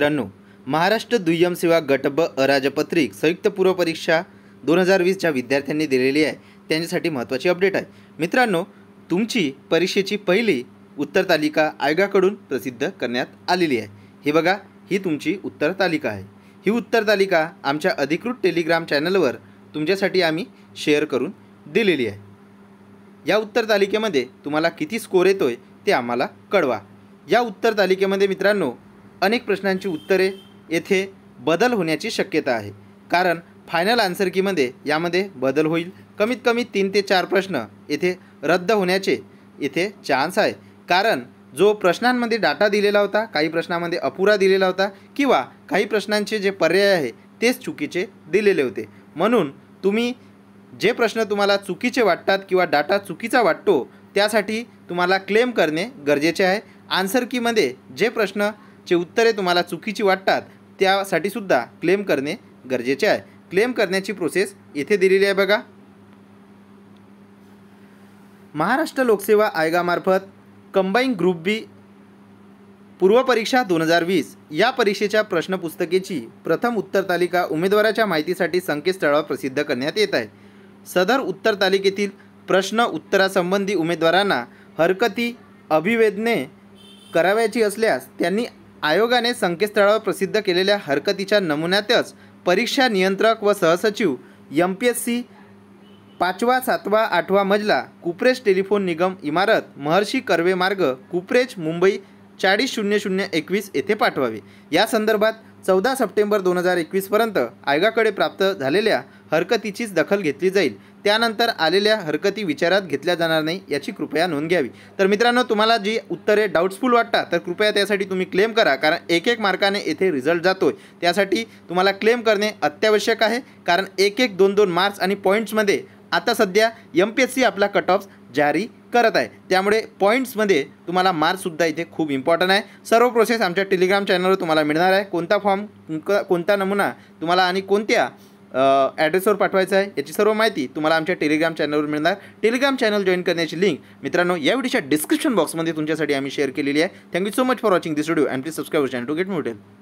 मित्रांनो महाराष्ट्र दुय्यम सेवा गट अराजपत्रिक संयुक्त पूर्व परीक्षा दोन हजार ज्या विद्यार्थ्यांनी दिलेली आहे त्यांच्यासाठी महत्त्वाची अपडेट आहे मित्रांनो तुमची परीक्षेची पहिली उत्तर तालिका आयोगाकडून प्रसिद्ध करण्यात आलेली आहे हे बघा ही तुमची उत्तर तालिका आहे ही उत्तर तालिका आमच्या अधिकृत टेलिग्राम चॅनलवर तुमच्यासाठी आम्ही शेअर करून दिलेली आहे या उत्तर तालिकेमध्ये तुम्हाला किती स्कोर येतो आहे ते आम्हाला कळवा या उत्तर तालिकेमध्ये मित्रांनो अनेक प्रश्नांची उत्तरे येथे बदल होण्याची शक्यता आहे कारण फायनल आन्सर कीमध्ये यामध्ये बदल होईल कमीत कमी तीन ते चार प्रश्न येथे रद्द होण्याचे येथे चान्स आहे कारण जो प्रश्नांमध्ये डाटा दिलेला होता काही प्रश्नामध्ये अपुरा दिलेला होता किंवा काही प्रश्नांचे जे पर्याय आहे तेच चुकीचे दिलेले होते म्हणून तुम्ही जे प्रश्न तुम्हाला चुकीचे वाटतात किंवा डाटा चुकीचा वाटतो त्यासाठी तुम्हाला क्लेम करणे गरजेचे आहे आन्सर कीमध्ये जे प्रश्न चे उत्तरे तुम्हाला चुकीची वाटतात त्यासाठी सुद्धा क्लेम करणे गरजेचे आहे क्लेम करण्याची प्रोसेस येथे दिलेली आहे बघा महाराष्ट्र लोकसेवा आयोगामार्फत कंबाईन ग्रुप बी पूर्वपरीक्षा दोन हजार वीस या परीक्षेच्या प्रश्नपुस्तकेची प्रथम उत्तर तालिका उमेदवाराच्या माहितीसाठी संकेतस्थळावर प्रसिद्ध करण्यात येत आहे सदर उत्तर तालिकेतील प्रश्न उत्तरासंबंधी उमेदवारांना हरकती अभिवेदने करावयाची असल्यास त्यांनी आयोगाने संकेतस्थळावर प्रसिद्ध केलेल्या हरकतीच्या नमुन्यातच परीक्षा नियंत्रक व सहसचिव एम पी एस सी पाचवा सातवा आठवा मजला कुपरेज टेलिफोन निगम इमारत महर्षी कर्वे मार्ग कुपरेज मुंबई चाळीस शून्य शून्य एकवीस येथे पाठवावे या संदर्भात चौदा सप्टेंबर दोन हजार एकवीसपर्यंत आयोगाकडे प्राप्त झालेल्या हरकतीचीच दखल घेतली जाईल त्यानंतर आलेल्या हरकती विचारात घेतल्या जाणार नाही याची कृपया नोंद घ्यावी तर मित्रांनो तुम्हाला जी उत्तरे डाऊट्सफुल वाटतात तर कृपया त्यासाठी तुम्ही क्लेम करा कारण एक एक मार्काने येथे रिझल्ट जातोय त्यासाठी तुम्हाला क्लेम करणे अत्यावश्यक आहे कारण एक एक दोन दोन मार्क्स आणि पॉईंट्समध्ये आता सध्या एम पी एस सी आपला कट ऑफ जारी करत आहे त्यामुळे पॉईंट्समध्ये तुम्हाला मार्कसुद्धा इथे खूप इम्पॉर्टंट आहे सर्व प्रोसेस आमच्या टेलिग्राम चॅनलवर तुम्हाला मिळणार आहे कोणता फॉर्म कोणता नमुना तुम्हाला आणि कोणत्या ॲड्रेसवर पाठवायचं आहे याची सर्व माहिती तुम्हाला आमच्या टेलिग्राम चॅनलवर मिळणार टेलिग्राम चॅनल जॉईन करण्याची लिंक मित्रांनो या व्हिडिओच्या डिस्क्रिप्शन बॉक्समध्ये तुमच्यासाठी आम्ही शेअर केलेली आहे thank you so much for watching this video and please subscribe channel to get motel